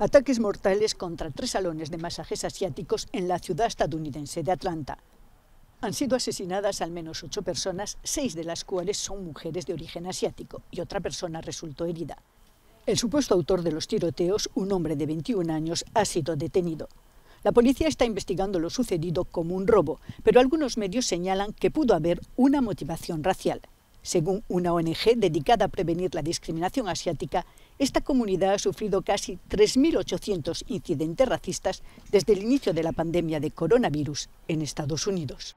Ataques mortales contra tres salones de masajes asiáticos en la ciudad estadounidense de Atlanta. Han sido asesinadas al menos ocho personas, seis de las cuales son mujeres de origen asiático y otra persona resultó herida. El supuesto autor de los tiroteos, un hombre de 21 años, ha sido detenido. La policía está investigando lo sucedido como un robo, pero algunos medios señalan que pudo haber una motivación racial. Según una ONG dedicada a prevenir la discriminación asiática, esta comunidad ha sufrido casi 3.800 incidentes racistas desde el inicio de la pandemia de coronavirus en Estados Unidos.